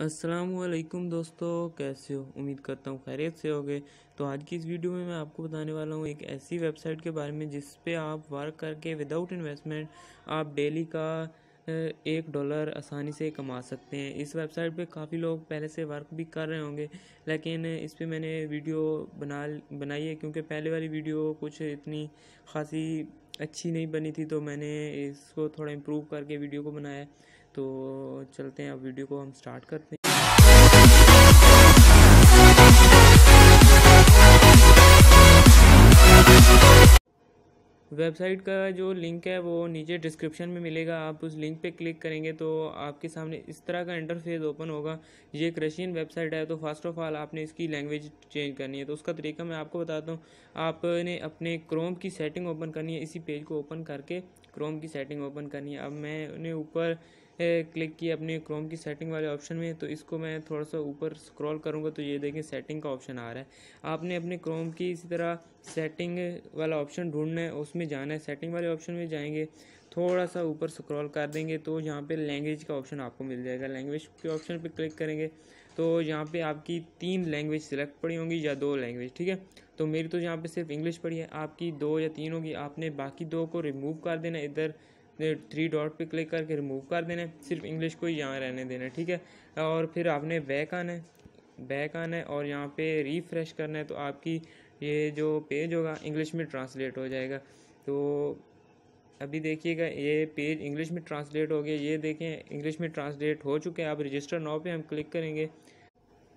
असलम दोस्तों कैसे हो उम्मीद करता हूँ खैरियत से हो तो आज की इस वीडियो में मैं आपको बताने वाला हूँ एक ऐसी वेबसाइट के बारे में जिस पे आप वर्क करके विदाउट इन्वेस्टमेंट आप डेली का एक डॉलर आसानी से कमा सकते हैं इस वेबसाइट पे काफ़ी लोग पहले से वर्क भी कर रहे होंगे लेकिन इस पर मैंने वीडियो बना बनाई है क्योंकि पहले वाली वीडियो कुछ इतनी खासी अच्छी नहीं बनी थी तो मैंने इसको थोड़ा इम्प्रूव करके वीडियो को बनाया तो चलते हैं अब वीडियो को हम स्टार्ट करते हैं वेबसाइट का जो लिंक है वो नीचे डिस्क्रिप्शन में मिलेगा आप उस लिंक पे क्लिक करेंगे तो आपके सामने इस तरह का इंटरफेस ओपन होगा ये एक रशियन वेबसाइट है तो फर्स्ट ऑफ ऑल आपने इसकी लैंग्वेज चेंज करनी है तो उसका तरीका मैं आपको बताता हूँ आपने अपने क्रोम की सेटिंग ओपन करनी है इसी पेज को ओपन करके क्रोम की सेटिंग ओपन करनी है अब मैंने ऊपर क्लिक किया अपने क्रोम की सेटिंग वाले ऑप्शन में तो इसको मैं थोड़ा सा ऊपर स्क्रॉल करूँगा तो ये देखें सेटिंग का ऑप्शन आ रहा है आपने अपने क्रोम की इसी तरह सेटिंग वाला ऑप्शन ढूंढना है उसमें जाना है सेटिंग वाले ऑप्शन में जाएंगे थोड़ा सा ऊपर स्क्रॉल कर देंगे तो यहाँ पे लैंग्वेज का ऑप्शन आपको मिल जाएगा लैंग्वेज के ऑप्शन पे क्लिक करेंगे तो यहाँ पे आपकी तीन लैंग्वेज सिलेक्ट पड़ी होंगी या दो लैंग्वेज ठीक है तो मेरी तो यहाँ पे सिर्फ इंग्लिश पड़ी है आपकी दो या तीन होगी आपने बाकी दो को रिमूव कर देना इधर थ्री डॉट पे क्लिक करके रिमूव कर देना है सिर्फ इंग्लिश को ही यहाँ रहने देना है ठीक है और फिर आपने बैक आना है बैक आना है और यहाँ पे रिफ्रेश करना है तो आपकी ये जो पेज होगा इंग्लिश में ट्रांसलेट हो जाएगा तो अभी देखिएगा ये पेज इंग्लिश में ट्रांसलेट हो गया ये देखें इंग्लिश में ट्रांसलेट हो चुके हैं आप रजिस्टर नाव पे हम क्लिक करेंगे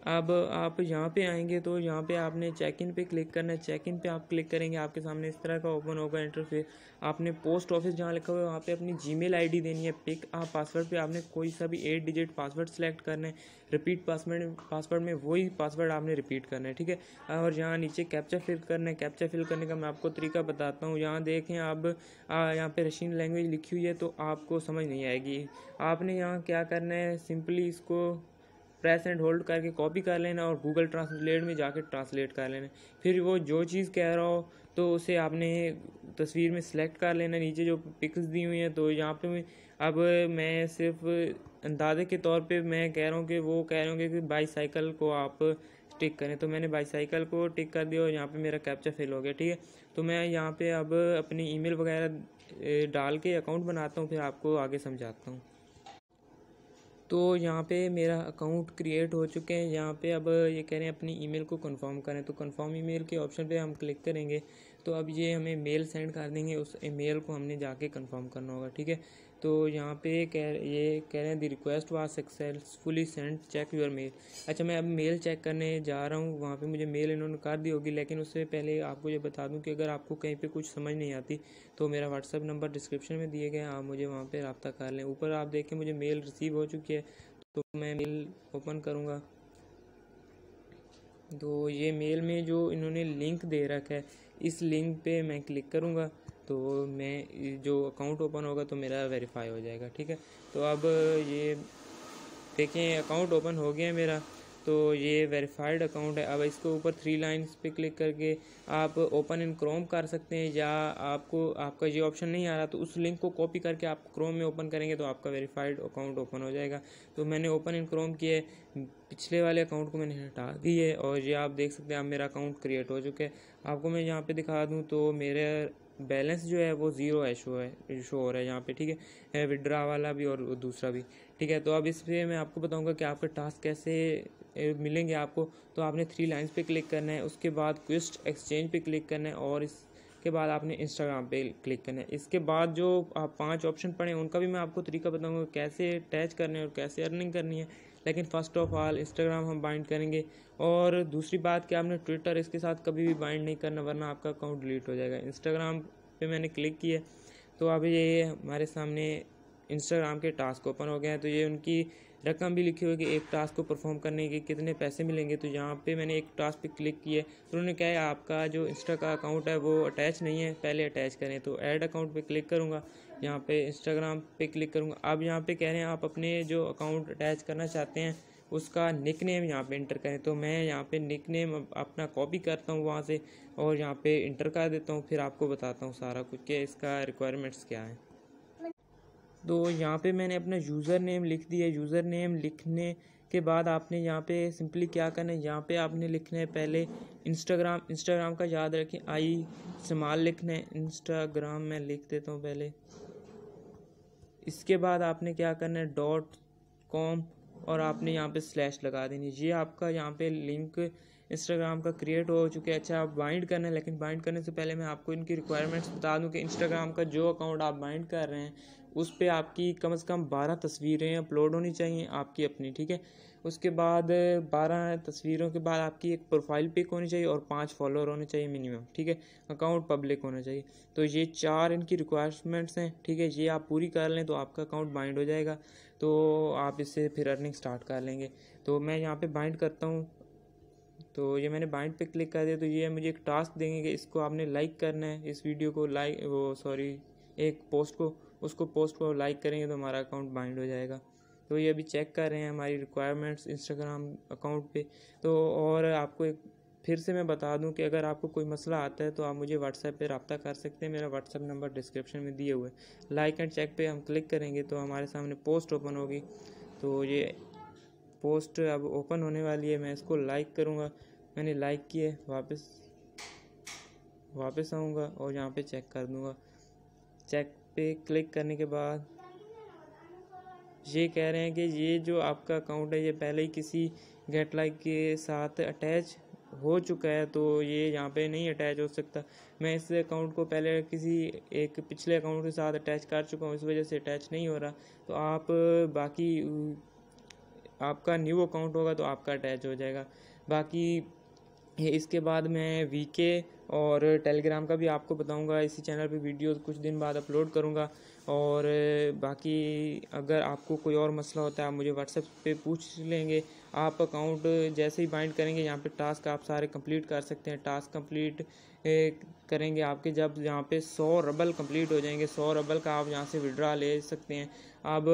अब आप यहाँ पे आएंगे तो यहाँ पे आपने चेक इन पे क्लिक करना है चेक इन पे आप क्लिक करेंगे आपके सामने इस तरह का ओपन होगा इंटरफेस आपने पोस्ट ऑफिस जहाँ लिखा हुआ है वहाँ पे अपनी जीमेल आईडी देनी है पिक आप पासवर्ड पे आपने कोई सा भी एट डिजिट पासवर्ड सेलेक्ट करना है रिपीट पासवर्ड पासवर्ड में वही पासवर्ड आपने रिपीट करना है ठीक है और यहाँ नीचे कैप्चा फिल करना है कैप्चा फिल करने का मैं आपको तरीका बताता हूँ यहाँ देखें आप यहाँ पर रशियन लैंग्वेज लिखी हुई है तो आपको समझ नहीं आएगी आपने यहाँ क्या करना है सिंपली इसको प्रेस एंड होल्ड करके कॉपी कर लेना और गूगल ट्रांसलेट में जाकर ट्रांसलेट कर लेना फिर वो जो चीज़ कह रहा हो तो उसे आपने तस्वीर में सेलेक्ट कर लेना नीचे जो पिक्स दी हुई हैं तो यहाँ पे अब मैं सिर्फ अंदाजे के तौर पे मैं कह रहा हूँ कि वो कह रहे होंगे कि बाईसाइकिल को आप टिक करें तो मैंने बाईसाइकिल को टिक कर दिया और यहाँ पे मेरा कैप्चा फेल हो गया ठीक है तो मैं यहाँ पे अब अपनी ईमेल वगैरह डाल के अकाउंट बनाता हूँ फिर आपको आगे समझाता हूँ तो यहाँ पे मेरा अकाउंट क्रिएट हो चुके हैं यहाँ पे अब ये कह रहे हैं अपनी ईमेल को कंफर्म करें तो कंफर्म ईमेल के ऑप्शन पे हम क्लिक करेंगे तो अब ये हमें मेल सेंड कर देंगे उस ईमेल को हमने जाके कंफर्म करना होगा ठीक है तो यहाँ पे कह ये कह रहे हैं the request was successfully send check your mail अच्छा मैं अब मेल चेक करने जा रहा हूँ वहाँ पे मुझे मेल इन्होंने कर दी होगी लेकिन उससे पहले आपको ये बता दूँ कि अगर आपको कहीं पे कुछ समझ नहीं आती तो मेरा व्हाट्सअप नंबर डिस्क्रिप्शन में दिए गए आप मुझे वहाँ पर रबता कर लें ऊपर आप देखें मुझे मेल रिसीव हो चुकी है तो मैं मेल ओपन करूँगा तो ये मेल में जो इन्होंने लिंक दे रखा है इस लिंक पे मैं क्लिक करूँगा तो मैं जो अकाउंट ओपन होगा तो मेरा वेरीफाई हो जाएगा ठीक है तो अब ये देखें अकाउंट ओपन हो गया मेरा तो ये वेरीफाइड अकाउंट है अब इसके ऊपर थ्री लाइन्स पे क्लिक करके आप ओपन इन क्रोम कर सकते हैं या आपको आपका ये ऑप्शन नहीं आ रहा तो उस लिंक को कॉपी करके आप क्रोम में ओपन करेंगे तो आपका वेरीफाइड अकाउंट ओपन हो जाएगा तो मैंने ओपन इन क्रोम किया है पिछले वाले अकाउंट को मैंने हटा दी है और ये आप देख सकते हैं अब मेरा अकाउंट क्रिएट हो चुका है आपको मैं यहाँ पर दिखा दूँ तो मेरे बैलेंस जो है वो ज़ीरो है शो है शो हो रहा है यहाँ पे ठीक है विड्रा वाला भी और दूसरा भी ठीक है तो अब इस पर मैं आपको बताऊँगा कि आपका टास्क कैसे मिलेंगे आपको तो आपने थ्री लाइन्स पे क्लिक करना है उसके बाद क्विस्ट एक्सचेंज पे क्लिक करना है और इसके बाद आपने इंस्टाग्राम पे क्लिक करना है इसके बाद जो आप पांच ऑप्शन पड़े उनका भी मैं आपको तरीका बताऊंगा कैसे अटैच करने है और कैसे अर्निंग करनी है लेकिन फ़र्स्ट ऑफ ऑल इंस्टाग्राम हम बाइंड करेंगे और दूसरी बात कि आपने ट्विटर इसके साथ कभी भी बाइंड नहीं करना वरना आपका अकाउंट डिलीट हो जाएगा इंस्टाग्राम पर मैंने क्लिक किया तो अभी ये हमारे सामने इंस्टाग्राम के टास्क ओपन हो गए हैं तो ये उनकी रकम भी लिखी हुई कि एक टास्क को परफॉर्म करने के कितने पैसे मिलेंगे तो यहाँ पे मैंने एक टास्क पे क्लिक किए तो उन्होंने कहा है आपका जो इंस्टा का अकाउंट है वो अटैच नहीं है पहले अटैच करें तो ऐड अकाउंट पे क्लिक करूँगा यहाँ पे इंस्टाग्राम पे क्लिक करूँगा अब यहाँ पे कह रहे हैं आप अपने जो अकाउंट अटैच करना चाहते हैं उसका निक नेम यहाँ पर इंटर करें तो मैं यहाँ पर निक नेम अपना कॉपी करता हूँ वहाँ से और यहाँ पर इंटर कर देता हूँ फिर आपको बताता हूँ सारा कुछ कि इसका रिक्वायरमेंट्स क्या है तो यहाँ पे मैंने अपना यूज़र नेम लिख दिया यूज़र नेम लिखने के बाद आपने यहाँ पे सिंपली क्या करना है यहाँ पे आपने लिखना है पहले इंस्टाग्राम इंस्टाग्राम का याद रखें आई इस्तेमाल लिखना है इंस्टाग्राम में लिख देता हूँ पहले इसके बाद आपने क्या करना है डॉट कॉम और आपने यहाँ पे स्लैश लगा देनी ये आपका यहाँ पे लिंक इंस्टाग्राम का क्रिएट हो चुके अच्छा आप बाइंड करना है लेकिन बाइंड करने से पहले मैं आपको इनकी रिक्वायरमेंट्स बता दूं कि इंस्टाग्राम का जो अकाउंट आप बाइंड कर रहे हैं उस पर आपकी कम से कम बारह तस्वीरें अपलोड होनी चाहिए आपकी अपनी ठीक है उसके बाद बारह तस्वीरों के बाद आपकी एक प्रोफाइल पिक होनी चाहिए और पाँच फॉलोअर होने चाहिए मिनिमम ठीक है अकाउंट पब्लिक होना चाहिए तो ये चार इनकी रिक्वायरमेंट्स हैं ठीक है ये आप पूरी कर लें तो आपका अकाउंट बाइंड हो जाएगा तो आप इससे फिर अर्निंग स्टार्ट कर लेंगे तो मैं यहाँ पे बाइंड करता हूँ तो ये मैंने बाइंड पे क्लिक कर दिया तो ये मुझे एक टास्क देंगे कि इसको आपने लाइक करना है इस वीडियो को लाइक वो सॉरी एक पोस्ट को उसको पोस्ट को लाइक करेंगे तो हमारा अकाउंट बाइंड हो जाएगा तो ये अभी चेक कर रहे हैं हमारी रिक्वायरमेंट्स इंस्टाग्राम अकाउंट पे तो और आपको एक फिर से मैं बता दूं कि अगर आपको कोई मसला आता है तो आप मुझे व्हाट्सएप पे रबता कर सकते हैं मेरा व्हाट्सएप नंबर डिस्क्रिप्शन में दिए हुए लाइक एंड चेक पे हम क्लिक करेंगे तो हमारे सामने पोस्ट ओपन होगी तो ये पोस्ट अब ओपन होने वाली है मैं इसको लाइक करूँगा मैंने लाइक किए वापस वापस आऊँगा और यहाँ पे चेक कर दूँगा चेक पे क्लिक करने के बाद ये कह रहे हैं कि ये जो आपका अकाउंट है ये पहले ही किसी गेट लाइक के साथ अटैच हो चुका है तो ये यहाँ पे नहीं अटैच हो सकता मैं इस अकाउंट को पहले किसी एक पिछले अकाउंट के साथ अटैच कर चुका हूँ इस वजह से अटैच नहीं हो रहा तो आप बाकी आपका न्यू अकाउंट होगा तो आपका अटैच हो जाएगा बाकी इसके बाद मैं वीके और टेलीग्राम का भी आपको बताऊंगा इसी चैनल पे वीडियो कुछ दिन बाद अपलोड करूंगा और बाकी अगर आपको कोई और मसला होता है आप मुझे व्हाट्सएप पे पूछ लेंगे आप अकाउंट जैसे ही बाइंड करेंगे यहाँ पे टास्क आप सारे कंप्लीट कर सकते हैं टास्क कंप्लीट करेंगे आपके जब यहाँ पे सौ रबल कंप्लीट हो जाएंगे सौ रबल का आप यहाँ से विड्रा ले सकते हैं अब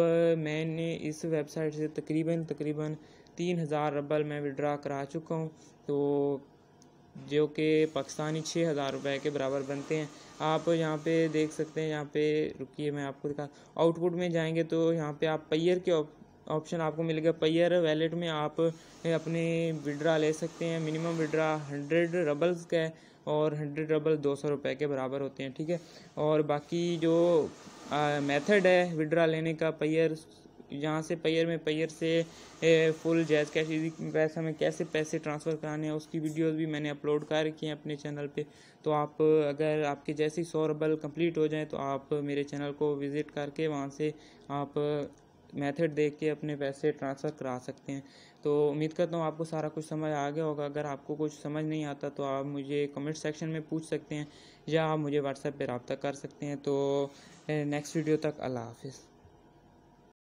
मैंने इस वेबसाइट से तकरीबन तकरीबन तीन हज़ार रबल मैं विड्रा करा चुका हूँ तो जो कि पाकिस्तानी छः हज़ार रुपये के बराबर बनते हैं आप यहाँ पे देख सकते हैं यहाँ पे रुकिए मैं आपको दिखा आउटपुट में जाएंगे तो यहाँ पे आप पैयर के ऑप्शन आपको मिलेगा पैयर वैलेट में आप अपने विड्रा ले सकते हैं मिनिमम विड्रा हंड्रेड रबल्स का है और हंड्रेड डबल दो सौ रुपये के बराबर होते हैं ठीक है और बाकी जो मेथड है विड्रा लेने का पैयर यहाँ से पैयर में पैयर से ए, फुल जैज़ कैश पैसा में कैसे पैसे ट्रांसफ़र कराने हैं उसकी वीडियोस भी मैंने अपलोड कर रखी हैं अपने चैनल पे तो आप अगर आपके जैसे सौ रबल कंप्लीट हो जाए तो आप मेरे चैनल को विज़िट करके वहाँ से आप मेथड देख के अपने पैसे ट्रांसफ़र करा सकते हैं तो उम्मीद करता हूँ आपको सारा कुछ समझ आ गया होगा अगर आपको कुछ समझ नहीं आता तो आप मुझे कमेंट सेक्शन में पूछ सकते हैं या आप मुझे व्हाट्सएप पर रबता कर सकते हैं तो नेक्स्ट वीडियो तक अल्लाह हाफिज़